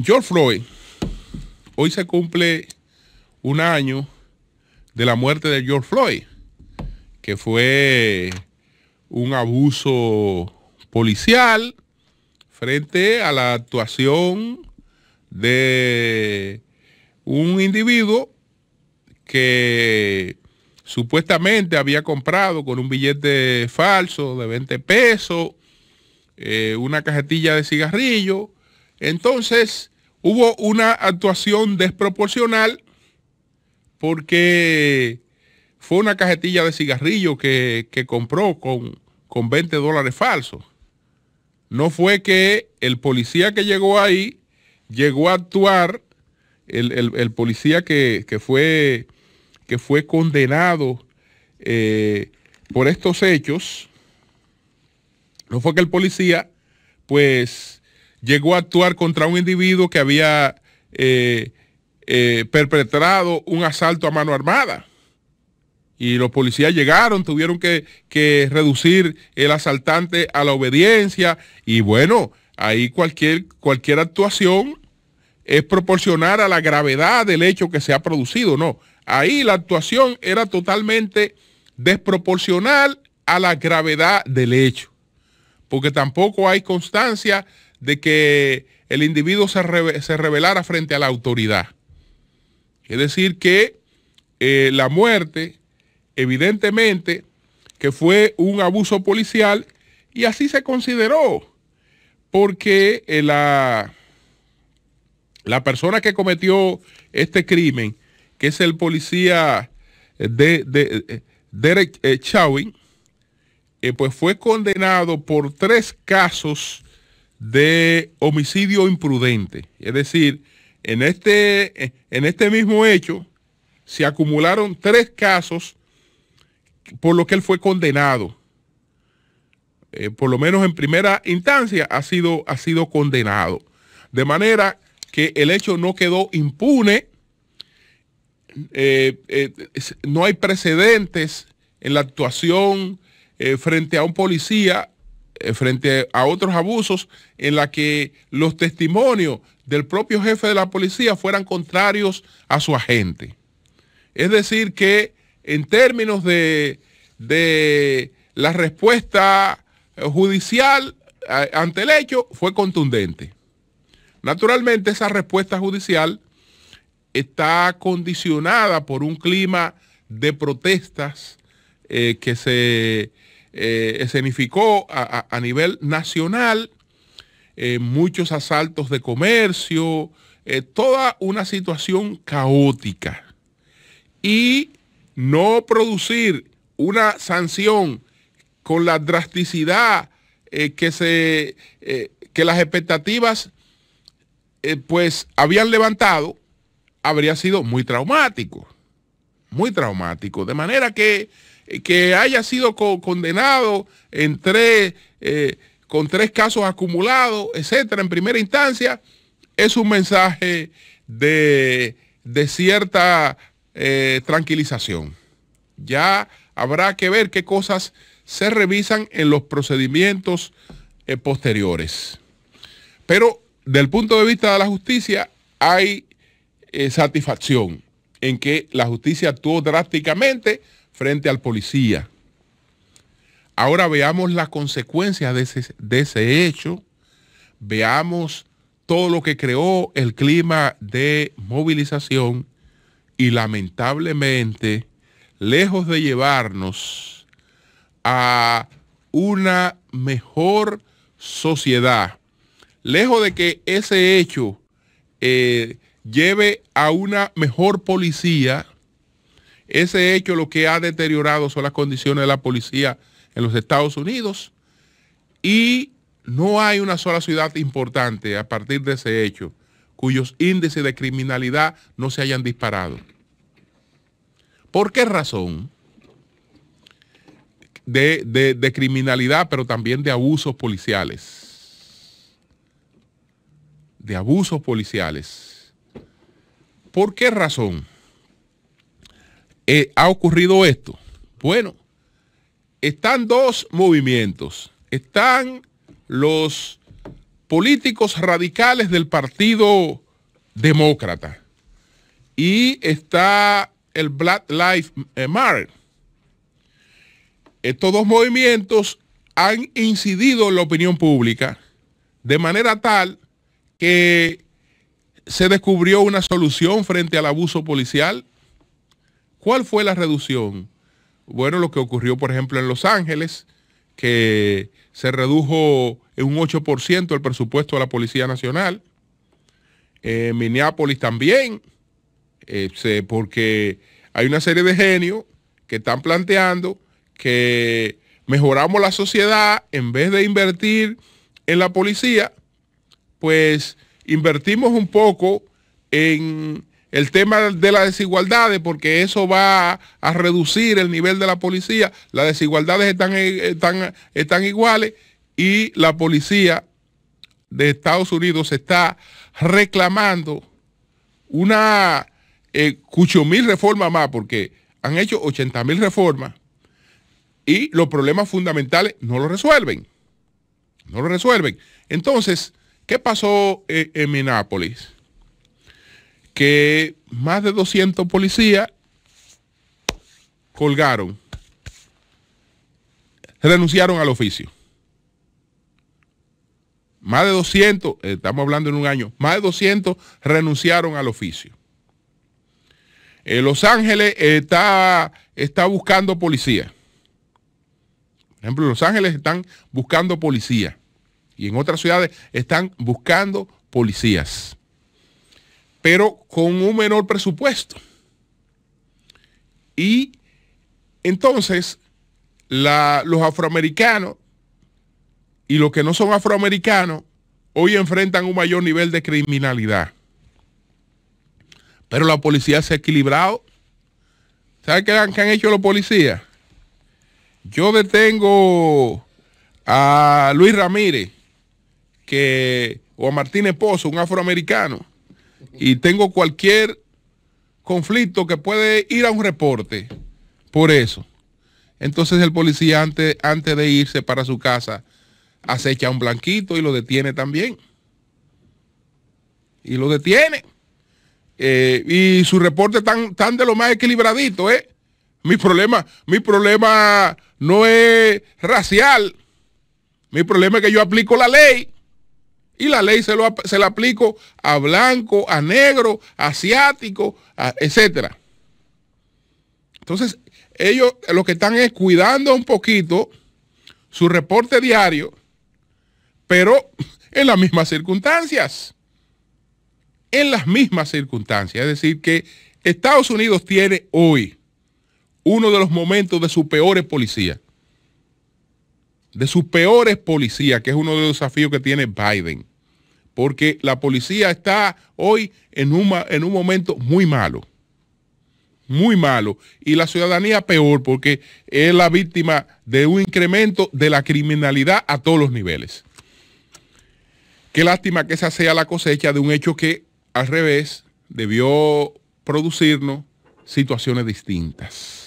George Floyd, hoy se cumple un año de la muerte de George Floyd, que fue un abuso policial frente a la actuación de un individuo que supuestamente había comprado con un billete falso de 20 pesos, eh, una cajetilla de cigarrillo entonces, hubo una actuación desproporcional porque fue una cajetilla de cigarrillo que, compró con, con 20 dólares falsos. No fue que el policía que llegó ahí llegó a actuar, el, policía que, fue, que, fue, condenado eh, por estos hechos, no fue que el policía pues llegó a actuar contra un individuo que había eh, eh, perpetrado un asalto a mano armada. Y los policías llegaron, tuvieron que, reducir el asaltante a la obediencia. Y bueno, ahí cualquier, cualquier actuación es proporcional a la gravedad del hecho que se ha producido, no. Ahí la actuación era totalmente desproporcional a la gravedad del hecho, porque tampoco hay constancia de que el individuo se, rebelara frente a la autoridad. Es decir, que eh, la muerte, evidentemente, que fue un abuso policial y así se consideró, porque eh, la, la persona que cometió este crimen, que es el policía de, eh, Derek Chauvin, pues fue condenado por tres casos de homicidio imprudente. Es decir, en este, en este mismo hecho se acumularon tres casos por lo que él fue condenado. Eh, por lo menos en primera instancia ha sido, ha sido condenado. De manera que el hecho no quedó impune. Eh, eh, no hay precedentes en la actuación frente a un policía eh, frente a otros abusos en la que los testimonios del propio jefe de la policía fueran contrarios a su agente. Es decir, que en términos de, la respuesta eh, judicial ante el hecho fue contundente. Naturalmente esa respuesta judicial está condicionada por un clima de protestas eh, que se eh, escenificó a, nivel nacional, eh, muchos asaltos de comercio, eh, toda una situación caótica. Y no producir una sanción con la drasticidad que, se, que las expectativas pues habían levantado, habría sido muy traumático, muy traumático. De manera que eh, que haya sido condenado eh, con tres casos acumulados, etcétera, en primera instancia, es un mensaje de, cierta eh, tranquilización. Ya habrá que ver qué cosas se revisan en los procedimientos posteriores. Pero del punto de vista de la justicia hay satisfacción en que la justicia actuó drásticamente frente al policía. Ahora veamos las consecuencias de ese, hecho, veamos todo lo que creó el clima de movilización y lamentablemente, lejos de llevarnos a una mejor sociedad, lejos de que ese hecho eh, lleve a una mejor policía, ese hecho lo que ha deteriorado son las condiciones de la policía en los Estados Unidos y no hay una sola ciudad importante a partir de ese hecho cuyos índices de criminalidad no se hayan disparado. ¿Por qué razón? De, criminalidad, pero también de abusos policiales. De abusos policiales. ¿Por qué razón? Eh, ha ocurrido esto? Bueno, están dos movimientos. Están los políticos radicales del Partido Demócrata y está el Black Lives Matter. Estos dos movimientos han incidido en la opinión pública de manera tal que se descubrió una solución frente al abuso policial ¿Cuál fue la reducción? Bueno, lo que ocurrió, por ejemplo, en Los Ángeles, que se redujo en un 8% el presupuesto de la Policía Nacional. En eh, Minneapolis también, este, porque hay una serie de genios que están planteando que mejoramos la sociedad en vez de invertir en la policía, pues invertimos un poco en el tema de las desigualdades, porque eso va a reducir el nivel de la policía, las desigualdades están, eh, están, están iguales y la policía de Estados Unidos está reclamando una eh, cucho mil reformas más, porque han hecho 80 mil reformas y los problemas fundamentales no lo resuelven. No lo resuelven. Entonces, ¿qué pasó en, eh, en Minneapolis? que más de 200 policías colgaron, renunciaron al oficio. Más de 200, eh, estamos hablando en un año, más de 200 renunciaron al oficio. Eh, Los Ángeles está, está buscando policía. Por ejemplo, Los Ángeles están buscando policía. Y en otras ciudades están buscando policías pero con un menor presupuesto. Y entonces los afroamericanos y los que no son afroamericanos hoy enfrentan un mayor nivel de criminalidad. Pero la policía se ha equilibrado. ¿Sabe qué han, hecho los policías? Yo detengo a Luis Ramírez que, o a Martínez Pozo, un afroamericano, y tengo cualquier conflicto que puede ir a un reporte por eso. Entonces el policía antes, de irse para su casa acecha a un blanquito y lo detiene también. Y lo detiene. Eh, y su reporte tan, tan de lo más equilibradito, ¿eh? Mi problema, mi problema no es racial. Mi problema es que yo aplico la ley. Y la ley se, la aplico a blanco, a negro, asiático, etcétera. etc. Entonces, ellos lo que están es cuidando un poquito su reporte diario, pero en las mismas circunstancias. En las mismas circunstancias. Es decir, que Estados Unidos tiene hoy uno de los momentos de su peor policía de sus peores policías, que es uno de los desafíos que tiene Biden. Porque la policía está hoy en un, en un momento muy malo, muy malo. Y la ciudadanía peor porque es la víctima de un incremento de la criminalidad a todos los niveles. Qué lástima que esa sea la cosecha de un hecho que al revés debió producirnos situaciones distintas.